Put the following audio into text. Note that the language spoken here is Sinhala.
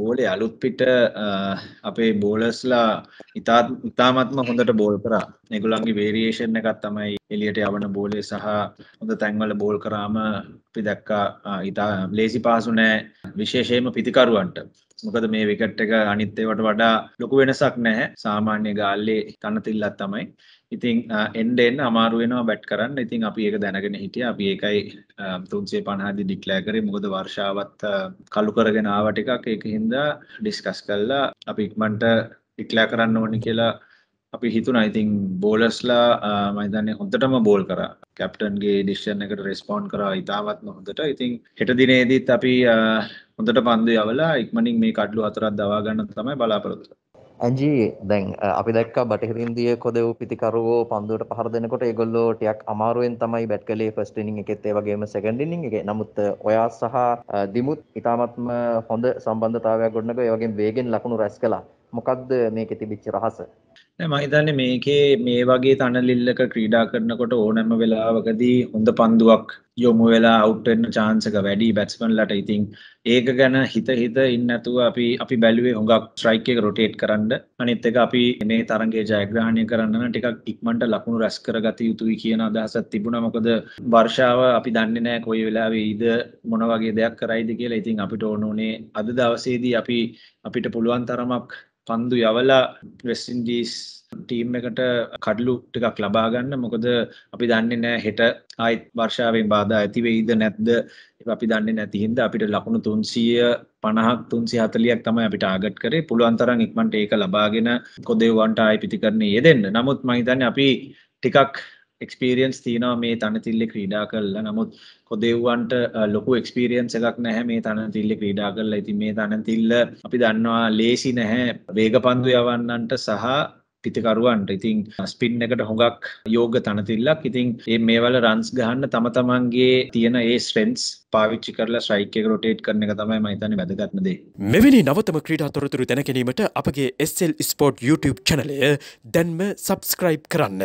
බෝලේ අලුත් පිට අපේ බෝලස්ලා ඉතාත් ඉතාමත්ම හොඳට බෝල් කරා නිකුලන්ගේ වේරියේෂන් එකත් තමයි එලියට යවන බෝලේ සහ හොඳ තැන්වල බෝල් කරාම අපි දැක්කා ඉතා ලේසි පාසු නෑ විශේෂයෙන්ම පිතිකරුවන්ට මොකද මේ විකට් එක අනිත් ඒවට වඩා ලොකු වෙනසක් නැහැ සාමාන්‍ය ගාල්ලේ තනතිල්ලක් තමයි ඉතින් එන්ඩ එන්න අමාරු වෙනවා බැට් කරන්න ඉතින් අපි ඒක දැනගෙන හිටියා අපි ඒකයි 350 ඩික්ලෙයාර් කරේ මොකද වර්ෂාවත් කලු කරගෙන ආව ටිකක් ඒක හින්දා ඩිස්කස් කරලා අපි ඉක්මනට ඩික්ලෙයාර් කරන්න ඕනේ කියලා අපි හිතුන ඉතින් බෝලස්ලා මයිතන්නේ හොඳටම බෝල් කර කැප්ටන්ගේ ඩිෂන් එකට රෙස්පෝන්් කර ඉතාමත්ම හොඳට ඉතින් හෙට දිනේදීත් අපි හොඳට පන්දු යවලා ඉක්මනින් මේ කඩ්ලු අතරත් දවාගන්න තමයි බලාපොරොතු ඇජී දැන් අපි දක් බටහිරින්දිය කොදව පිතිකරුවෝ පන්දුවට පහර දෙනකොට ගොල්ලෝටයක් අමාරුවෙන් තමයි බැට් කලේ ෆස්ටිනිින් එකෙත් ඒවගේම සැකඩිනිින් එක නමුත් ඔයා සහ දිමුත් ඉතාමත්ම හොඳ සම්බන්ධතාවයක් ගොඩනක ඒවගේ වේගෙන් ලකුණු රැස් කලා මොකක්ද මේක තිබිච්චි රහස මම හිතන්නේ මේකේ මේ වගේ තනලිල්ලක ක්‍රීඩා කරනකොට ඕනෑම වෙලාවකදී හොඳ පන්දුවක් යොමු වෙලා අවුට් වෙන්න chance එක වැඩි බැට්ස්මන්ලාට. ඉතින් ඒක ගැන හිත හිත ඉන්නේ නැතුව අපි අපි බැලුවේ හොඟක් ස්ට්‍රයික් එක රොටේට් කරන්න. අනිත් එක අපි මේ තරඟයේ ජයග්‍රහණය කරන්න නම් ටිකක් ඉක්මනට ලකුණු රැස් කරගත යුතුයි කියන අදහසක් තිබුණා. මොකද වර්ෂාව අපි දන්නේ නැහැ කොයි වෙලාවෙ ඊද මොන වගේ දෙයක් කරයිද කියලා. ඉතින් අපිට ඕන උනේ අද දවසේදී අපි අපිට පුළුවන් තරමක් පන්දු යවලා වෙස්ටින්ඩී සීරිස් ටීම් එකට කඩලු ටිකක් ලබා ගන්න මොකද අපි දන්නේ නෑ හෙට ආයිත් වර්ෂාවෙන් බාධා ඇති වෙයිද නැද්ද අපි දන්නේ නැති හින්දා අපිට ලකුණු 300 50ක් 340ක් තමයි අපි ටාගට් කරේ පුළුවන් තරම් ඉක්මනට ඒක ලබාගෙන කොදේවන්ට ආයි පිතිකරණේ යෙදෙන්න. නමුත් මම හිතන්නේ අපි ටිකක් එක්ස්පීරියන්ස් තියෙනවා මේ තනතිල්ලේ ක්‍රීඩා කරලා. නමුත් කොදෙව්වන්ට ලොකු එක්ස්පීරියන්ස් එකක් නැහැ මේ තනතිල්ලේ ක්‍රීඩා කරලා. ඉතින් මේ තනතිල්ල අපි දන්නවා ලේසි නැහැ වේගපන්දු යවන්නන්ට සහ පිතිකරුවන්ට. ඉතින් ස්පින් එකට හොඟක් යෝග්‍ය තනතිල්ලක්. ඉතින් මේ මේවල රන්ස් ගහන්න තම තමන්ගේ තියෙන ඒ ස්ට්‍රෙන්ත්ස් පාවිච්චි කරලා ස්ට්‍රයික් එක රොටේට් කරන එක තමයි මම හිතන්නේ වැදගත්ම දේ. මෙවැනි නවතම ක්‍රීඩා තොරතුරු දැන ගැනීමට අපගේ SL Sport YouTube channel එක දැන්ම subscribe කරන්න.